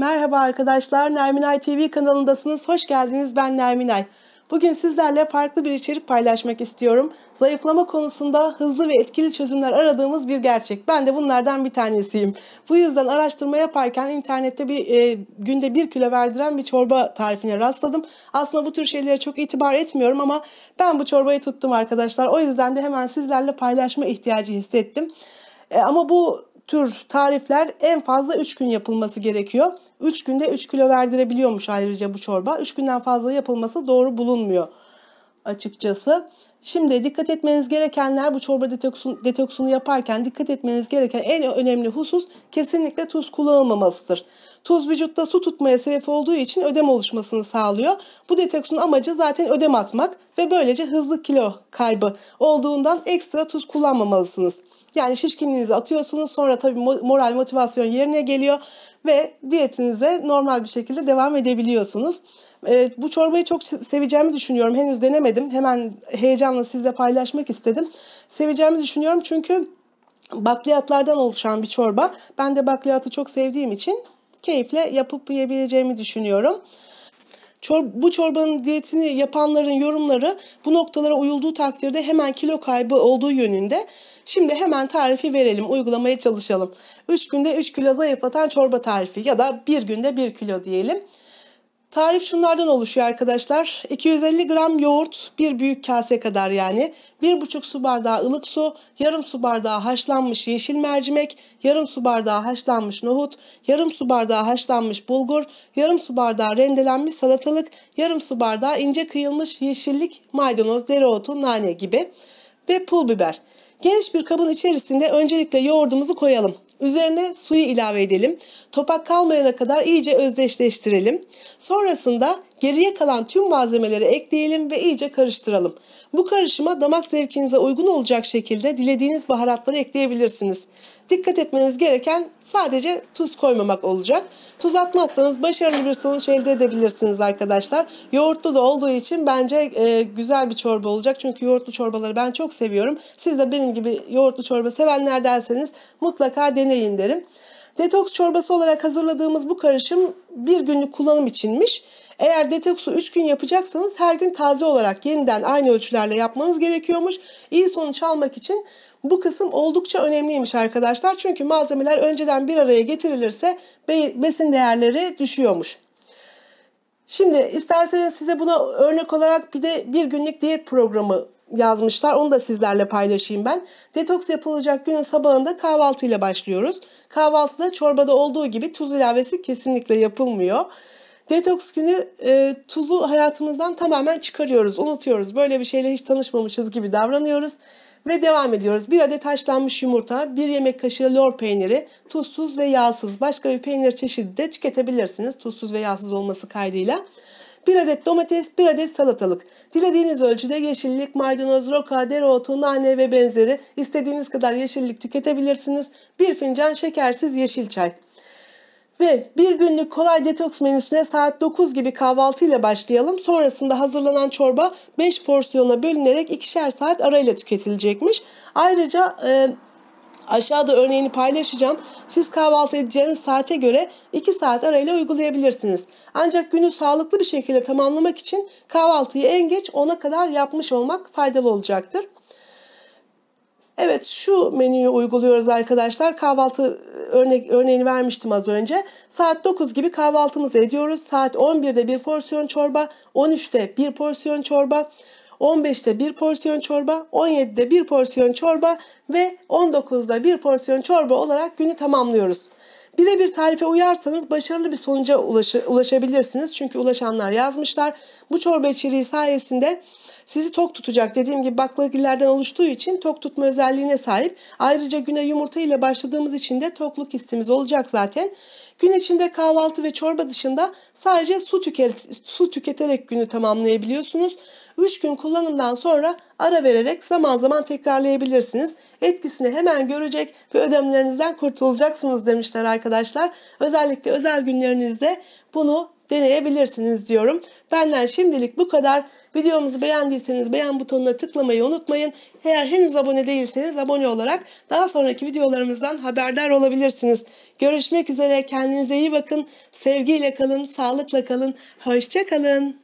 Merhaba arkadaşlar, Nerminay TV kanalındasınız. Hoş geldiniz, ben Nerminay. Bugün sizlerle farklı bir içerik paylaşmak istiyorum. Zayıflama konusunda hızlı ve etkili çözümler aradığımız bir gerçek. Ben de bunlardan bir tanesiyim. Bu yüzden araştırma yaparken internette bir e, günde bir kilo verdiren bir çorba tarifine rastladım. Aslında bu tür şeylere çok itibar etmiyorum ama ben bu çorbayı tuttum arkadaşlar. O yüzden de hemen sizlerle paylaşma ihtiyacı hissettim. E, ama bu tür tarifler en fazla 3 gün yapılması gerekiyor. 3 günde 3 kilo verdirebiliyormuş ayrıca bu çorba. 3 günden fazla yapılması doğru bulunmuyor açıkçası. Şimdi dikkat etmeniz gerekenler bu çorba detoksun, detoksunu yaparken dikkat etmeniz gereken en önemli husus kesinlikle tuz kullanılmamasıdır. Tuz vücutta su tutmaya sebep olduğu için ödem oluşmasını sağlıyor. Bu detoksun amacı zaten ödem atmak ve böylece hızlı kilo kaybı olduğundan ekstra tuz kullanmamalısınız. Yani şişkinliğinizi atıyorsunuz sonra tabii moral motivasyon yerine geliyor ve diyetinize normal bir şekilde devam edebiliyorsunuz. E, bu çorbayı çok seveceğimi düşünüyorum. Henüz denemedim. Hemen heyecanla sizle paylaşmak istedim. Seveceğimi düşünüyorum çünkü bakliyatlardan oluşan bir çorba. Ben de bakliyatı çok sevdiğim için keyifle yapıp yiyebileceğimi düşünüyorum. Çor bu çorbanın diyetini yapanların yorumları bu noktalara uyulduğu takdirde hemen kilo kaybı olduğu yönünde. Şimdi hemen tarifi verelim, uygulamaya çalışalım. 3 günde 3 kilo zayıflatan çorba tarifi ya da 1 günde 1 kilo diyelim. Tarif şunlardan oluşuyor arkadaşlar. 250 gram yoğurt, bir büyük kase kadar yani. 1,5 su bardağı ılık su, yarım su bardağı haşlanmış yeşil mercimek, yarım su bardağı haşlanmış nohut, yarım su bardağı haşlanmış bulgur, yarım su bardağı rendelenmiş salatalık, yarım su bardağı ince kıyılmış yeşillik, maydanoz, dereotu, nane gibi ve pul biber. Geniş bir kabın içerisinde öncelikle yoğurdumuzu koyalım. Üzerine suyu ilave edelim. Topak kalmayana kadar iyice özdeşleştirelim. Sonrasında geriye kalan tüm malzemeleri ekleyelim ve iyice karıştıralım. Bu karışıma damak zevkinize uygun olacak şekilde dilediğiniz baharatları ekleyebilirsiniz. Dikkat etmeniz gereken sadece tuz koymamak olacak. Tuz atmazsanız başarılı bir sonuç elde edebilirsiniz arkadaşlar. Yoğurtlu da olduğu için bence e, güzel bir çorba olacak. Çünkü yoğurtlu çorbaları ben çok seviyorum. Siz de benim gibi yoğurtlu çorba sevenler derseniz mutlaka deneyin derim. Detoks çorbası olarak hazırladığımız bu karışım bir günlük kullanım içinmiş. Eğer detoksu 3 gün yapacaksanız her gün taze olarak yeniden aynı ölçülerle yapmanız gerekiyormuş. İyi sonuç almak için bu kısım oldukça önemliymiş arkadaşlar. Çünkü malzemeler önceden bir araya getirilirse besin değerleri düşüyormuş. Şimdi isterseniz size buna örnek olarak bir de bir günlük diyet programı yazmışlar. Onu da sizlerle paylaşayım ben. Detoks yapılacak günün sabahında kahvaltıyla başlıyoruz. Kahvaltıda çorbada olduğu gibi tuz ilavesi kesinlikle yapılmıyor. Detoks günü e, tuzu hayatımızdan tamamen çıkarıyoruz, unutuyoruz. Böyle bir şeyle hiç tanışmamışız gibi davranıyoruz. Ve devam ediyoruz. Bir adet haşlanmış yumurta, bir yemek kaşığı lor peyniri, tuzsuz ve yağsız. Başka bir peynir çeşidi de tüketebilirsiniz tuzsuz ve yağsız olması kaydıyla. 1 adet domates, 1 adet salatalık. Dilediğiniz ölçüde yeşillik, maydanoz, roka, dereotu, nane ve benzeri istediğiniz kadar yeşillik tüketebilirsiniz. 1 fincan şekersiz yeşil çay. Ve bir günlük kolay detoks menüsüne saat 9 gibi kahvaltıyla başlayalım. Sonrasında hazırlanan çorba 5 porsiyona bölünerek ikişer saat arayla tüketilecekmiş. Ayrıca e, Aşağıda örneğini paylaşacağım. Siz kahvaltı edeceğiniz saate göre 2 saat arayla uygulayabilirsiniz. Ancak günü sağlıklı bir şekilde tamamlamak için kahvaltıyı en geç 10'a kadar yapmış olmak faydalı olacaktır. Evet şu menüyü uyguluyoruz arkadaşlar. Kahvaltı örnek örneğini vermiştim az önce. Saat 9 gibi kahvaltımızı ediyoruz. Saat 11'de bir porsiyon çorba, 13'te bir porsiyon çorba, 15'te bir porsiyon çorba, 17'de bir porsiyon çorba ve 19'da bir porsiyon çorba olarak günü tamamlıyoruz. Birebir tarife uyarsanız başarılı bir sonuca ulaşı, ulaşabilirsiniz. Çünkü ulaşanlar yazmışlar. Bu çorba içeriği sayesinde sizi tok tutacak. Dediğim gibi baklagillerden oluştuğu için tok tutma özelliğine sahip. Ayrıca güne yumurta ile başladığımız için de tokluk hissimiz olacak zaten. Gün içinde kahvaltı ve çorba dışında sadece su, tüket, su tüketerek günü tamamlayabiliyorsunuz. 3 gün kullanımdan sonra ara vererek zaman zaman tekrarlayabilirsiniz. Etkisini hemen görecek ve ödemlerinizden kurtulacaksınız demişler arkadaşlar. Özellikle özel günlerinizde bunu deneyebilirsiniz diyorum. Benden şimdilik bu kadar. Videomuzu beğendiyseniz beğen butonuna tıklamayı unutmayın. Eğer henüz abone değilseniz abone olarak daha sonraki videolarımızdan haberdar olabilirsiniz. Görüşmek üzere. Kendinize iyi bakın. Sevgiyle kalın, sağlıkla kalın. Hoşça kalın.